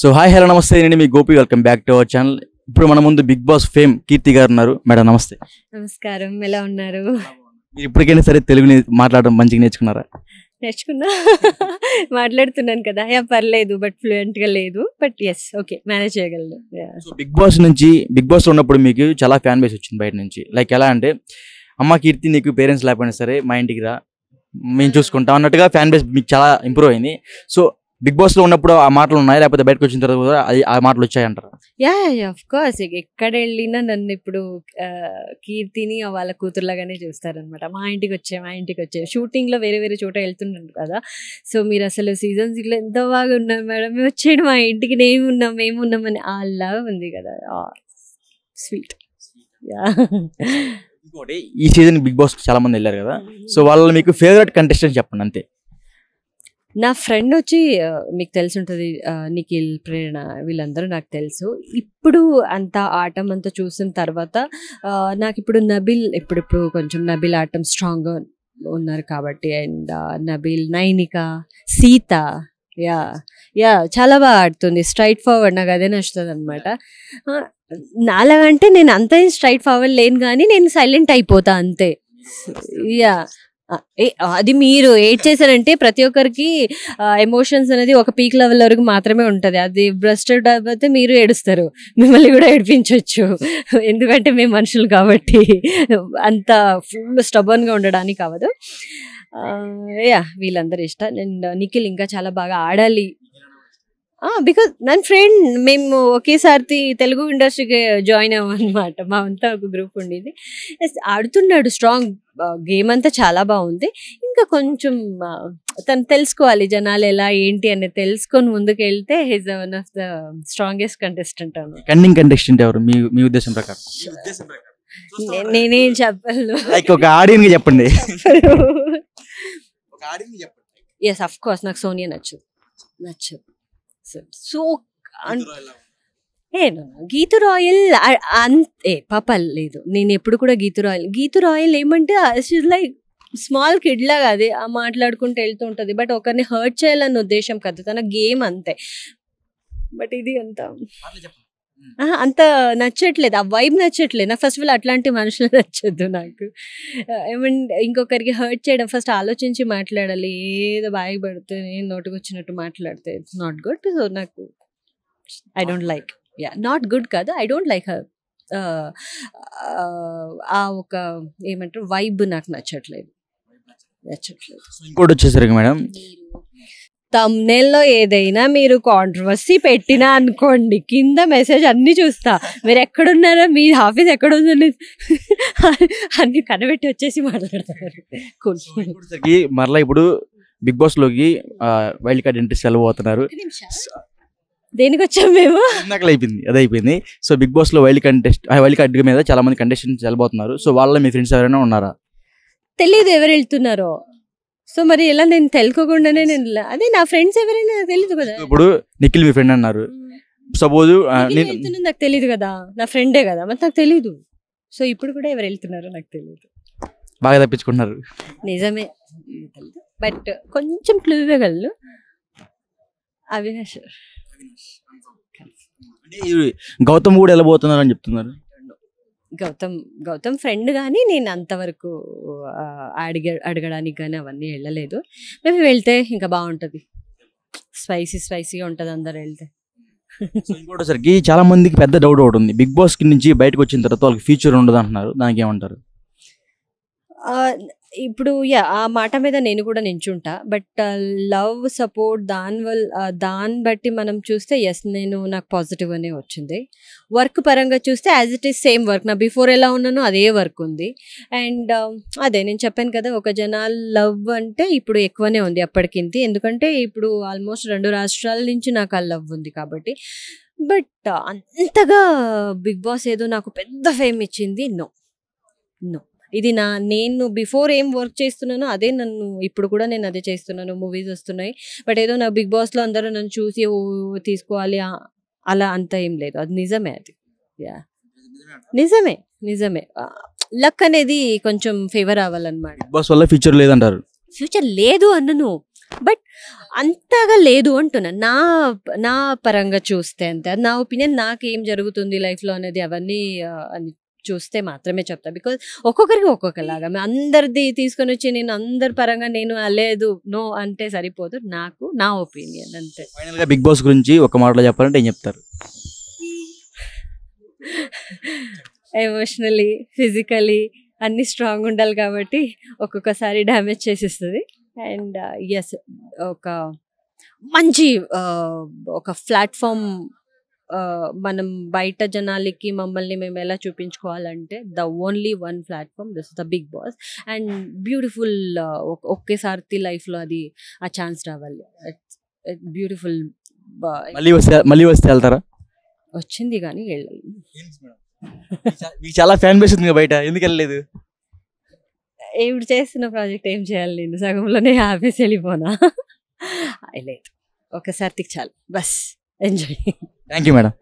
So hi hello నమస్తే నేను మీ Gopi welcome back to our channel ఇప్పుడు మన ముందు బిగ్ బాస్ ఫేమ్ కీర్తి గారు ఉన్నారు మేడం నమస్తే నమస్కారం ఎలా ఉన్నారు ఇప్పటికైనా సరే తెలుగుని మాట్లాడడం మంచిగా నేర్చుకున్నారా నేర్చుకున్నా మాట్లాడుతున్నాను కదా యా పర్లేదు బట్ ఫ్లూయెంట్ గా లేదు బట్ ఎస్ ఓకే మేనేజ్ చేయగలను బిగ్ బాస్ నుంచి బిగ్ బాస్ ఉన్నప్పుడు మీకు చాలా ఫ్యాన్ బేస్ వచ్చింది బయట నుంచి లైక్ ఎలా అంటే అమ్మ కీర్తి నీకు పేరెంట్స్ లేకపోయినా సరే మా ఇంటికి రా మేము చూసుకుంటాం అన్నట్టుగా ఫ్యాన్ బేస్ మీకు చాలా ఇంప్రూవ్ అయింది సో బిగ్ బాస్ లో ఉన్నప్పుడు ఆ మాటలు ఉన్నాయి లేకపోతే బయటకు వచ్చిన తర్వాత కూడా అది ఆ మాటలు వచ్చాయంటారు యా ఆఫ్ కోర్స్ ఎక్కడ వెళ్ళినా నన్ను ఇప్పుడు కీర్తిని వాళ్ళ కూతురులాగానే చూస్తారనమాట మా ఇంటికి వచ్చే మా ఇంటికి వచ్చే షూటింగ్ లో వేరే వేరే చోట వెళ్తున్నాను కదా సో మీరు అసలు సీజన్స్ ఇట్లా ఎంత బాగా ఉన్నారు మేడం మేము వచ్చేయండి మా ఇంటికి నేను ఉన్నాం మేము ఉన్నామని అని లవ్ ఉంది కదా స్వీట్ ఈ సీజన్ బిగ్ బాస్ చాలా మంది వెళ్ళారు కదా mm-hmm. సో వాళ్ళు మీకు ఫేవరెట్ కంటెస్టెంట్ చెప్పండి అంతే నా ఫ్రెండ్ వచ్చి మీకు తెలిసి ఉంటుంది నిఖిల్ ప్రేరణ వీళ్ళందరూ నాకు తెలుసు ఇప్పుడు అంత ఆటం అంతా చూసిన తర్వాత నాకు ఇప్పుడు నబిల్ ఇప్పుడిప్పుడు కొంచెం నబిల్ ఆటం స్ట్రాంగ్గా ఉన్నారు కాబట్టి and Nabeel Nainika Seetha yeah yeah చాలా బాగా ఆడుతుంది స్ట్రైట్ ఫార్వర్డ్ నాకు అదే నచ్చుతుంది అనమాట నాలాగంటే నేను అంత స్ట్రైట్ ఫార్వర్డ్ లేను కానీ నేను సైలెంట్ అయిపోతా అంతే యా అది మీరు ఏడ్ చేశారంటే ప్రతి ఒక్కరికి ఎమోషన్స్ అనేది ఒక పీక్ లెవెల్ వరకు మాత్రమే ఉంటుంది అది బ్రస్టెడ్ అయితే మీరు ఏడుస్తారు మిమ్మల్ని కూడా ఏడిపించవచ్చు ఎందుకంటే మేము మనుషులు కాబట్టి అంత ఫుల్ స్టబర్న్గా ఉండడానికి అవ్వదు యా వీళ్ళందరూ ఇష్టం అండ్ నిఖిల్ ఇంకా చాలా బాగా ఆడాలి బికాస్ నన్ ఫ్రెండ్ మేము ఒకేసారి తెలుగు ఇండస్ట్రీకి జాయిన్ అవ్వమన్నమాట మా అంతా ఒక గ్రూప్ ఉండేది ఆడుతున్నాడు స్ట్రాంగ్ గేమ్ అంతా చాలా బాగుంది ఇంకా కొంచెం తను తెలుసుకోవాలి జనాలు ఎలా ఏంటి అనేది తెలుసుకొని ముందుకు వెళ్తే he's one of the strongest contestant cunning contestant ఎవరు మీ మీ ఉద్దేశం ప్రకారం నేనేం చెప్పాను లైక్ ఒక ఆడియన్ చెప్పండి ఎస్ అఫ్ కోర్స్ నాకు సోనియా నచ్చు నచ్చు సో నేను గీతు రాయల్ అంతే పాప లేదు నేను ఎప్పుడు కూడా గీతు రాయల్ గీతు రాయల్ ఏమంటే షీజ్ లైక్ స్మాల్ కిడ్ లాగా అది మాట్లాడుకుంటూ వెళ్తూ ఉంటుంది బట్ ఒకరిని హర్ట్ చేయాలన్న ఉద్దేశం కదా తన గేమ్ అంతే బట్ ఇది అంతా అంత నచ్చట్లేదు ఆ వైబ్ నచ్చట్లేదు నాకు ఫస్ట్ ఆఫ్ ఆల్ అట్లాంటి మనుషులు నచ్చద్దు నాకు ఐ ఇంకొకరికి హర్ట్ చేయడం ఫస్ట్ ఆలోచించి మాట్లాడాలి ఏదో బాగా నేను నోటుకు వచ్చినట్టు మాట్లాడితే ఇట్స్ నాట్ గుడ్ సో నాకు I don't like yeah not good కాదు ఐ డోంట్ లైక్ హర్ ఆ ఒక ఏమంటారు వైబ్ నాకు నచ్చట్లేదు నచ్చట్లేదు ఇంకోటి వచ్చేసరికి మేడం తమ్నేల్లో ఏదైనా మీరు కాంట్రవర్సీ పెట్టినా అనుకోండి కింద మెసేజ్ అన్నీ చూస్తా మీరు ఎక్కడున్నారా మీ ఆఫీస్ ఎక్కడ ఉందని అన్ని కనబెట్టి వచ్చేసి మాట్లాడతారు మరలా ఇప్పుడు బిగ్ బాస్ లోకి వైల్డ్ కార్డ్ ఎంట్రీ సెలవు అవుతున్నారు దేనికి వచ్చాం మేము ఇందాకలు అయిపోయింది అదే అయిపోయింది సో బిగ్ బాస్ లో వైల్డ్ కంటెస్ట్ వైల్డ్ కార్డ్ మీద చాలా మంది కంటెస్టెంట్ వెళ్ళబోతున్నారు సో వాళ్ళ మీ ఫ్రెండ్స్ ఎవరైనా ఉన్నారా తెలియదు ఎవరు వెళ్తున్నారో సో మరి ఇలా నేను తెలుకోకుండానే నేను అదే నా ఫ్రెండ్స్ ఎవరైనా తెలియదు కదా ఇప్పుడు నిఖిల్ మీ ఫ్రెండ్ అన్నారు సపోజ్ hmm. నాకు తెలియదు కదా నా ఫ్రెండే కదా మరి నాకు తెలియదు సో ఇప్పుడు కూడా ఎవరు వెళ్తున్నారో నాకు తెలియదు బాగా తప్పించుకుంటున్నారు నిజమే బట్ కొంచెం క్లూ ఇవ్వగలరు అవినాష్ గౌతమ్ కూడా వెళ్ళబోతున్నారు అని చెప్తున్నారు గౌతమ్ గౌతమ్ ఫ్రెండ్ కానీ నేను అంతవరకు అడిగ అడగడానికి కానీ అవన్నీ వెళ్ళలేదు మేము వెళ్తే ఇంకా బాగుంటుంది స్పైసీ స్పైసీగా ఉంటుంది అందరు వెళ్తే ఇంకోటోసరికి చాలా మందికి పెద్ద డౌట్ ఒకటి ఉంది బిగ్ బాస్ నుంచి బయటకు వచ్చిన తర్వాత వాళ్ళకి ఫ్యూచర్ ఉండదు అంటున్నారు దానికి ఏమంటారు ఇప్పుడు యా ఆ మాట మీద నేను కూడా నించుంటా బట్ లవ్ సపోర్ట్ దాని వల్ల దాన్ని బట్టి మనం చూస్తే ఎస్ నేను నాకు పాజిటివ్ అనే వచ్చింది వర్క్ పరంగా చూస్తే as it is same work నా బిఫోర్ ఎలా ఉన్నానో అదే వర్క్ ఉంది అండ్ అదే నేను చెప్పాను కదా ఒక జనాల లవ్ అంటే ఇప్పుడు ఎక్కువనే ఉంది అప్పటికింది ఎందుకంటే ఇప్పుడు ఆల్మోస్ట్ రెండు రాష్ట్రాల నుంచి నాకు ఆ లవ్ ఉంది కాబట్టి బట్ అంతగా బిగ్ బాస్ ఏదో నాకు పెద్ద ఫేమ్ ఇచ్చింది నో నో ఇది నా నేను బిఫోర్ ఏం వర్క్ చేస్తున్నానో అదే నన్ను ఇప్పుడు కూడా నేను అదే చేస్తున్నాను మూవీస్ వస్తున్నాయి బట్ ఏదో నా బిగ్ బాస్లో అందరూ నన్ను చూసి తీసుకోవాలి అలా అంత ఏం లేదు అది నిజమే అది యా నిజమే నిజమే లక్ అనేది కొంచెం ఫేవర్ అవ్వాలన్నమాట బాస్ ఫ్యూచర్ లేదంటారు ఫ్యూచర్ లేదు అన్నను బట్ అంతగా లేదు అంటున్నా నా నా పరంగా చూస్తే అంతే నా ఒపీనియన్ నాకు ఏం జరుగుతుంది లైఫ్లో అనేది అవన్నీ చూస్తే మాత్రమే చెప్తా బికాజ్ ఒక్కొక్కరికి ఒక్కొక్కలాగా అందరిది తీసుకొని వచ్చి నేను అందరి పరంగా నేను లేదు నో అంటే సరిపోదు నాకు నా ఒపీనియన్ అంతే ఫైనల్గా బిగ్ బాస్ గురించి ఒక మాటలో చెప్పాలంటే ఏం చెప్తారు ఎమోషనలీ ఫిజికలీ అన్ని స్ట్రాంగ్ ఉండాలి కాబట్టి ఒక్కొక్కసారి డ్యామేజ్ చేసేస్తుంది అండ్ ఎస్ ఒక మంచి uh, ఒక ప్లాట్ఫామ్ మనం బయట జనాలకి మమ్మల్ని మేము ఎలా చూపించుకోవాలంటే the only one platform this the Bigg Boss and beautiful ఒకేసారి లైఫ్లో అది ఆ ఛాన్స్ రావాలి బ్యూటిఫుల్ మళ్ళీ వస్తే మళ్ళీ వస్తే వెళ్తారా వచ్చింది కానీ వెళ్ళాలి మీకు చాలా ఫ్యాన్ బేస్ ఉంది బయట ఎందుకు వెళ్ళలేదు ఇప్పుడు చేస్తున్న ప్రాజెక్ట్ ఏం చేయాలి నేను సగంలోనే ఆఫీస్ వెళ్ళిపోనా లేదు ఒకసారి చాలు బస్ ఎంజాయ్ థ్యాంక్ యూ మేడం